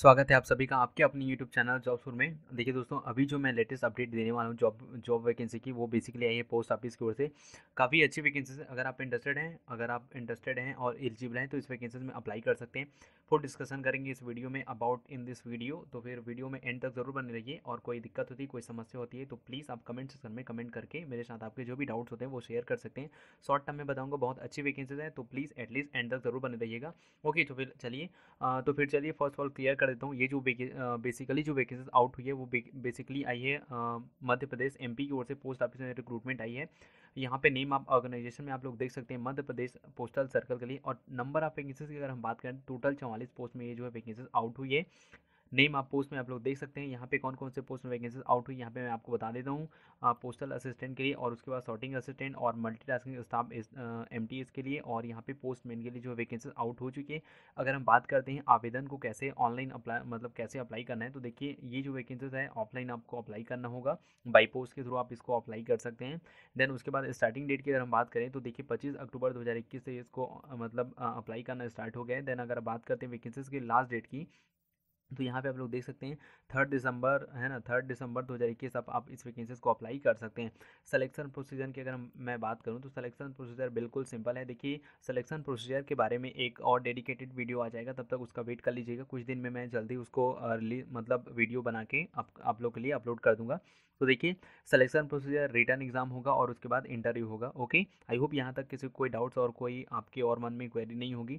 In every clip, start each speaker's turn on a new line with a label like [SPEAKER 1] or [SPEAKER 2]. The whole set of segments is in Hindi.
[SPEAKER 1] स्वागत है आप सभी का आपके अपने यूट्यूब चैनल जॉब सुर में देखिए दोस्तों अभी जो मैं लेटेस्ट अपडेट देने वाला हूँ जॉब जॉब वैकेंसी की वो बेसिकली आई है पोस्ट ऑफिस की ओर से काफ़ी अच्छी वैकेंसी अगर आप इंटरेस्टेड हैं अगर आप इंटरेस्टेड हैं और एलिजिबल हैं तो इस वैकेंसीज में अप्लाई कर सकते हैं फुल डिस्कशन करेंगे इस वीडियो में अबाउट इन दिस वीडियो तो फिर वीडियो में एंड तक ज़रूर बने रहिए और कोई दिक्कत होती है कोई समस्या होती है तो प्लीज़ आप कमेंट सेक्शन में कमेंट करके मेरे साथ आपके जो भी डाउट्स होते हैं वो शेयर कर सकते हैं शॉर्ट टर्म में बताऊंगा बहुत अच्छी वैकेंसीज हैं तो प्लीज़ एटलीस्ट एंड तक ज़रूर बने रहिएगा ओके तो फिर चलिए तो फिर चलिए फर्स्ट ऑफ ऑल क्लियर कर देता हूँ ये जो बेसिकली जो वैकेंसीज आउट हुई है वो बेसिकली आई है मध्य प्रदेश एम की ओर से पोस्ट ऑफिस में रिक्रूटमेंट आई है यहाँ पे नेम आप ऑर्गेनाइजेशन में आप लोग देख सकते हैं मध्य प्रदेश पोस्टल सर्कल के लिए और नंबर ऑफ वैकेंसीज की अगर हम बात करें टोटल चौवालीस पोस्ट में ये जो है वैकेंसीज आउट हुई है नेम आप पोस्ट में आप लोग देख सकते हैं यहाँ पे कौन कौन से पोस्ट में वैकेंसीज आउट हुई यहाँ पे मैं आपको बता देता हूँ पोस्टल असिस्टेंट के लिए और उसके बाद सॉर्टिंग असिस्टेंट और मल्टीटास्किंग स्टाफ एम टी के लिए और यहाँ पे पोस्ट मैन के लिए जो वैकेंसीज आउट हो चुकी है अगर हम बात करते हैं आवेदन को कैसे ऑनलाइन अप्लाई मतलब कैसे अप्लाई करना है तो देखिए ये जो वैकेंसीज है ऑफलाइन आपको अप्लाई करना होगा बाई पोस्ट के थ्रू आप इसको अप्लाई कर सकते हैं देन उसके बाद स्टार्टिंग डेट की अगर हम बात करें तो देखिए पच्चीस अक्टूबर दो से इसको मतलब अप्लाई करना स्टार्ट हो गया है देन अगर बात करते हैं वैकेंसीज की लास्ट डेट की तो यहाँ पे आप लोग देख सकते हैं थर्ड दिसंबर है ना थर्ड दिसंबर 2021 इक्कीस आप इस वैकेंसीज को अप्लाई कर सकते हैं सिलेक्शन प्रोसीजर की अगर मैं बात करूँ तो सिलेक्शन प्रोसीजर बिल्कुल सिंपल है देखिए सिलेक्शन प्रोसीजर के बारे में एक और डेडिकेटेड वीडियो आ जाएगा तब तक उसका वेट कर लीजिएगा कुछ दिन में मैं जल्दी उसको अर्ली मतलब वीडियो बना के आप, आप लोग के लिए अपलोड कर दूँगा तो देखिए सिलेक्शन प्रोसीजर रिटर्न एग्जाम होगा और उसके बाद इंटरव्यू होगा ओके आई होप यहाँ तक किसी कोई डाउट्स और कोई आपके और मन में क्वेरी नहीं होगी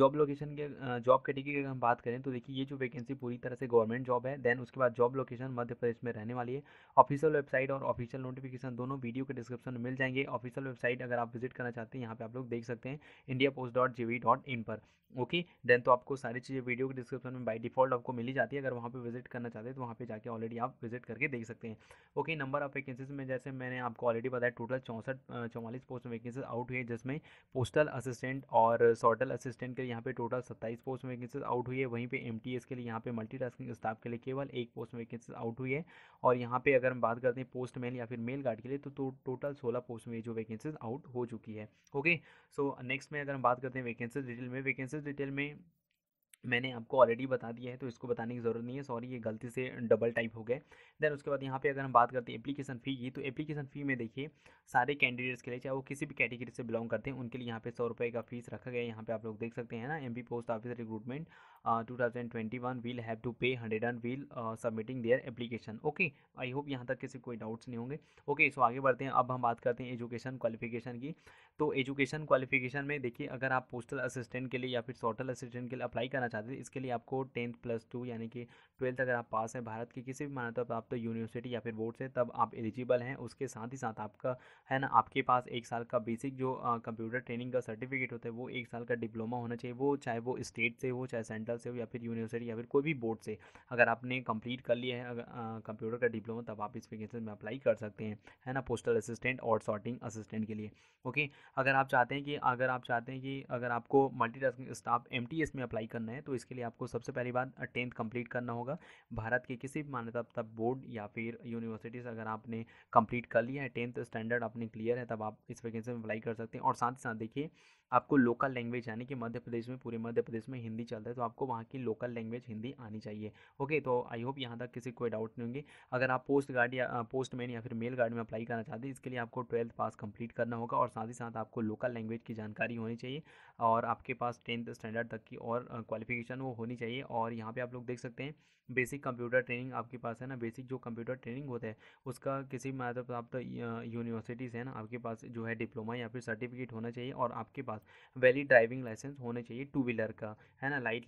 [SPEAKER 1] जॉब लोकेशन के जॉब कैटेगरी की अगर हम बात करें तो देखिए ये जो वैकेंसी पूरी तरह से गवर्नमेंट जॉब है देन उसके बाद जॉब लोकेशन मध्य प्रदेश में रहने वाली है ऑफिशियल वेबसाइट और ऑफिशियल नोटिफिकेशन दोनों वीडियो के डिस्क्रिप्शन में मिल जाएंगे ऑफिशियल वेबसाइट अगर आप विजिट करना चाहते हैं यहाँ पे आप लोग देख सकते हैं India post dot G V dot in पर ओके देन तो आपको सारी चीज़ें वीडियो के डिस्क्रिप्शन में बाई डिफॉल्ट आपको मिली जाती है अगर वहाँ पर विजिट करना चाहते हैं तो वहाँ पर जाकर ऑलरेडी आप विजिट करके देख सकते हैं ओके नंबर ऑफ वैकेंसीज में जैसे मैंने आपको ऑलरेडी बताया टोटल चौंसठ चौवालीस पोस्ट वैकेंसीज आउट हुई है जिसमें पोस्टल असिस्टेंट और सॉर्टल असिस्टेंट के यहाँ पे टोटल सत्ताईस पोस्ट वैकेंसीज आउट हुई है वहीं पे एम के लिए यहाँ पे मल्टी स्टाफ के लिए केवल एक पोस्ट वैकेंसीज आउट हुई है और यहाँ पे अगर हम बात करते हैं पोस्ट मेल या फिर मेल गार्ड के लिए तो, तो टोटल सोलह पोस्ट में जो वैकेंसीज आउट हो चुकी है ओके सो नेक्स्ट में अगर हम बात करते हैं वैकेंसीज डिटेल में वैकेंसीज डिटेल में मैंने आपको ऑलरेडी बता दिया है तो इसको बताने की ज़रूरत नहीं है सॉरी ये गलती से डबल टाइप हो गए देन उसके बाद यहाँ पे अगर हम बात करते हैं एप्लीकेशन फ़ी की तो एप्लीकेशन फ़ी में देखिए सारे कैंडिडेट्स के लिए चाहे वो किसी भी कैटेगरी से बिलोंग करते हैं उनके लिए यहाँ पे सौ रुपये का फीस रखा गया है यहाँ पे आप लोग देख सकते हैं ना M post office recruitment two thousand twenty one will have to pay hundred and will submitting their application okay I hope यहाँ तक किसी कोई डाउट्स नहीं होंगे ओके सो आगे बढ़ते हैं अब हम बात करते हैं एजुकेशन क्वालिफिकेशन की तो एजुकेशन क्वालिफिकेशन में देखिए अगर आप पोस्टल असिस्टेंट के लिए या फिर सोटल असिस्टेंट के लिए अप्लाई करना चाहते थे इसके लिए आपको टेंथ प्लस टू यानी कि ट्वेल्थ अगर आप पास हैं भारत की किसी भी मान्यता प्राप्त तो यूनिवर्सिटी या फिर बोर्ड से तब आप एलिजिबल हैं उसके साथ ही साथ आपका है ना आपके पास एक साल का बेसिक जो कंप्यूटर ट्रेनिंग का सर्टिफिकेट होता है वो एक साल का डिप्लोमा होना चाहिए वो चाहे वो स्टेट से हो चाहे सेंट्रल से हो या फिर यूनिवर्सिटी या फिर कोई भी बोर्ड से अगर आपने कंप्लीट कर लिया है कंप्यूटर का डिप्लोमा तब आप इस वैकेंसी में अप्लाई कर सकते हैं है ना पोस्टल असिस्टेंट और सॉर्टिंग असिस्टेंट के लिए ओके अगर आप चाहते हैं कि अगर आप चाहते हैं कि अगर आपको मल्टी स्टाफ एम में अप्लाई करना है तो इसके लिए आपको सबसे पहली बात टेंथ कंप्लीट करना होगा भारत के किसी भी मान्यता तब बोर्ड या फिर यूनिवर्सिटीज़ अगर आपने कंप्लीट कर लिया है टेंथ स्टैंडर्ड आपने क्लियर है तब आप इस वैकेंसी में अप्लाई कर सकते हैं और साथ ही साथ देखिए आपको लोकल लैंग्वेज यानी कि मध्य प्रदेश में पूरे मध्य प्रदेश में हिंदी चलता है तो आपको वहाँ की लोकल लैंग्वेज हिंदी आनी चाहिए ओके तो आई होप यहाँ तक किसी कोई डाउट नहीं होंगे अगर आप पोस्ट गार्ड या पोस्टमैन या फिर मेल गार्ड में अप्लाई करना चाहते हैं इसके लिए आपको ट्वेल्थ पास कंप्लीट करना होगा और साथ ही साथ आपको लोकल लैंग्वेज की जानकारी होनी चाहिए और आपके पास टेंथ स्टैंडर्ड तक की और क्वालिफिक क्वालिफिकेशन वो होनी चाहिए और यहाँ पे आप लोग देख सकते हैं बेसिक कंप्यूटर ट्रेनिंग आपके पास है ना बेसिक जो कंप्यूटर ट्रेनिंग होता है उसका किसी मतलब आप तो यूनिवर्सिटीज़ है ना आपके पास जो है डिप्लोमा या फिर सर्टिफिकेट होना चाहिए और आपके पास वैलिड ड्राइविंग लाइसेंस होना चाहिए टू व्हीलर का है ना लाइट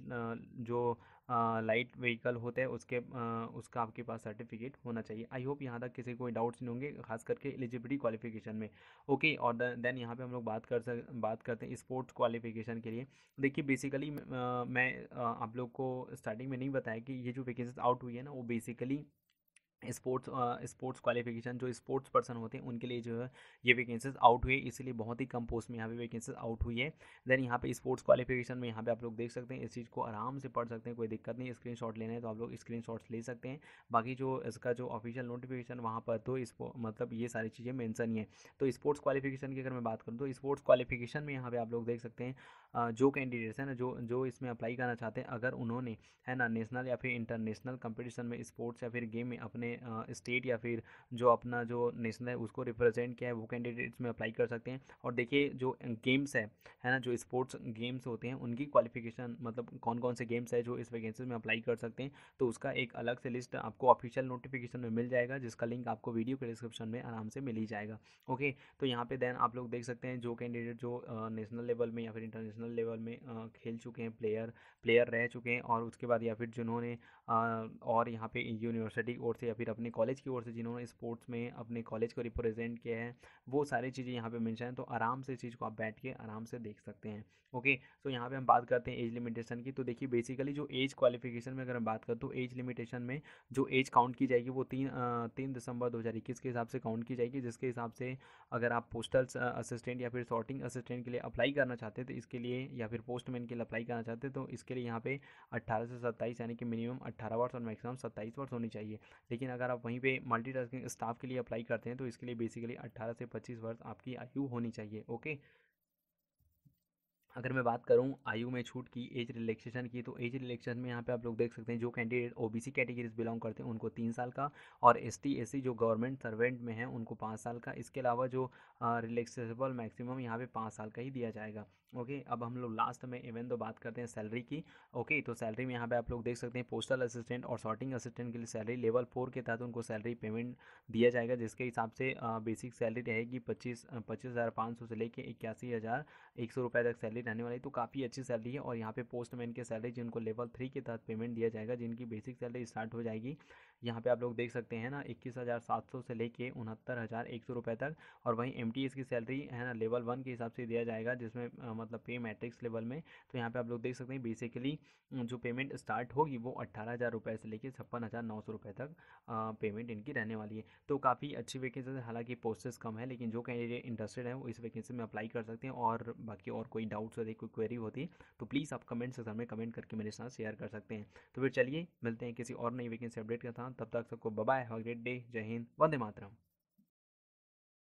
[SPEAKER 1] जो लाइट व्हीकल होते हैं उसके आ, उसका आपके पास सर्टिफिकेट होना चाहिए आई होप यहाँ तक किसी कोई डाउट्स नहीं होंगे खास करके एलिजिबिलिटी क्वालिफिकेशन में ओके और देन यहाँ पे हम लोग बात कर सक बात करते हैं स्पोर्ट्स क्वालिफिकेशन के लिए देखिए बेसिकली मैं आप लोग को स्टार्टिंग में नहीं बताया कि ये जो वैकेंसीज आउट हुई है ना वो बेसिकली स्पोर्ट्स स्पोर्ट्स क्वालिफिकेशन जो स्पोर्ट्स पर्सन होते हैं उनके लिए जो है ये वैकेंसीज आउट हुई है इसीलिए बहुत ही कम पोस्ट में यहाँ पे वैकेंसीज आउट हुई है देन यहाँ पे स्पोर्ट्स क्वालिफिकेशन में यहाँ पे आप लोग देख सकते हैं इस चीज़ को आराम से पढ़ सकते हैं कोई दिक्कत नहीं स्क्रीन शॉट लेना है तो आप लोग स्क्रीन ले सकते हैं बाकी जो इसका जो ऑफिशियल नोटिफिकेशन वहाँ पर तो मतलब ये सारी चीज़ें मैंसन ही है तो स्पोर्ट्स क्वालिफिकेशन की अगर मैं बात करूँ तो स्पोर्ट्स क्वालिफिकेशन में यहाँ पर आप लोग देख सकते हैं जो कैंडिडेट्स हैं ना जो जो इसमें अप्लाई करना चाहते हैं अगर उन्होंने है ना नेशनल या फिर इंटरनेशनल कंपटीशन में स्पोर्ट्स या फिर गेम में अपने स्टेट या फिर जो अपना जो नेशनल है उसको रिप्रेजेंट किया है वो कैंडिडेट्स में अप्लाई कर सकते हैं और देखिए जो गेम्स है है ना जो स्पोर्ट्स गेम्स होते हैं उनकी क्वालिफिकेशन मतलब कौन कौन से गेम्स है जो इस वैकेंसी में अप्लाई कर सकते हैं तो उसका एक अलग से लिस्ट आपको ऑफिशियल नोटिफिकेशन में मिल जाएगा जिसका लिंक आपको वीडियो के डिस्क्रिप्शन में आराम से मिल ही जाएगा ओके तो यहाँ पे देन आप लोग देख सकते हैं जो कैंडिडेट जो नेशनल लेवल में या फिर इंटरनेशनल लेवल में खेल चुके हैं प्लेयर प्लेयर रह चुके हैं और उसके बाद या फिर जिन्होंने और यहाँ पे यूनिवर्सिटी और से या फिर फिर अपने कॉलेज की ओर से जिन्होंने स्पोर्ट्स में अपने कॉलेज को रिप्रेजेंट किया है वो सारी चीज़ें यहाँ पे मेंशन है तो आराम से चीज़ को आप बैठ के आराम से देख सकते हैं ओके तो यहाँ पे हम बात करते हैं एज लिमिटेशन की तो देखिए बेसिकली जो एज क्वालिफिकेशन में अगर हम बात करें तो एज लिमिटेशन में जो एज काउंट की जाएगी वो तीन तीन दिसंबर दो के हिसाब से काउंट की जाएगी जिसके हिसाब से अगर आप पोस्टल असिस्टेंट या फिर सॉर्टिंग असिस्टेंट के लिए अप्लाई करना चाहते हैं तो इसके लिए या फिर पोस्टमैन के लिए अप्लाई करना चाहते हैं तो इसके लिए यहाँ पे अट्ठारह से सत्ताईस यानी कि मिनिमम अट्ठारह वर्ष और मैक्सिमम सत्ताईस वर्ष होनी चाहिए लेकिन लेकिन अगर आप वहीं पे मल्टीटास्किंग स्टाफ के लिए अप्लाई करते हैं तो इसके लिए बेसिकली 18 से 25 वर्ष आपकी आयु होनी चाहिए ओके अगर मैं बात करूं आयु में छूट की एज रिलैक्सेशन की तो एज रिलैक्सेशन में यहाँ पे आप लोग देख सकते हैं जो कैंडिडेट ओबीसी कैटेगरीज बिलोंग करते हैं उनको तीन साल का और एस टी जो गवर्नमेंट सर्वेंट में है उनको पाँच साल का इसके अलावा जो रिलैक्सेबल मैक्सिमम यहाँ पे पाँच साल का ही दिया जाएगा ओके okay, अब हम लोग लास्ट में इवन तो बात करते हैं सैलरी की ओके okay, तो सैलरी में यहाँ पे आप लोग देख सकते हैं पोस्टल असिस्टेंट और सॉर्टिंग असिस्टेंट के लिए सैलरी लेवल फोर के तहत उनको सैलरी पेमेंट दिया जाएगा जिसके हिसाब से बेसिक सैलरी रहेगी पच्चीस पच्चीस हज़ार पाँच सौ से लेके इक्यासी हज़ार एक सौ रुपये तक सैलरी रहने वाली तो काफ़ी अच्छी सैलरी है और यहाँ पे पोस्टमैन की सैलरी जिनको लेवल थ्री के तहत पेमेंट दिया जाएगा जिनकी बेसिक सैलरी स्टार्ट हो जाएगी यहाँ पे आप लोग देख सकते हैं ना इक्कीस हज़ार सात सौ से लेके उनहत्तर हज़ार एक सौ रुपये तक और वहीं एम की सैलरी है ना लेवल वन के हिसाब से दिया जाएगा जिसमें मतलब पे मैट्रिक्स लेवल में तो यहाँ पे आप लोग देख सकते हैं बेसिकली जो पेमेंट स्टार्ट होगी वो अट्ठारह हज़ार रुपये से लेकर छप्पन हज़ार नौ सौ रुपये तक पेमेंट इनकी रहने वाली है तो काफ़ी अच्छी वैकेंसी है हालांकि पोस्टेस कम है लेकिन जो कैंडिडेट इंटरेस्टेड है वो इस वैकेंसी में अप्लाई कर सकते हैं और बाकी और कोई डाउट्स होते कोई क्वेरी होती है तो प्लीज़ आप कमेंट सेक्शन में कमेंट करके मेरे साथ शेयर कर सकते हैं तो फिर चलिए मिलते हैं किसी और नई वैकेंसी अपडेट के साथ तब तक सबको बबाई हैव ग्रेट डे जय हिंद वंदे मातरम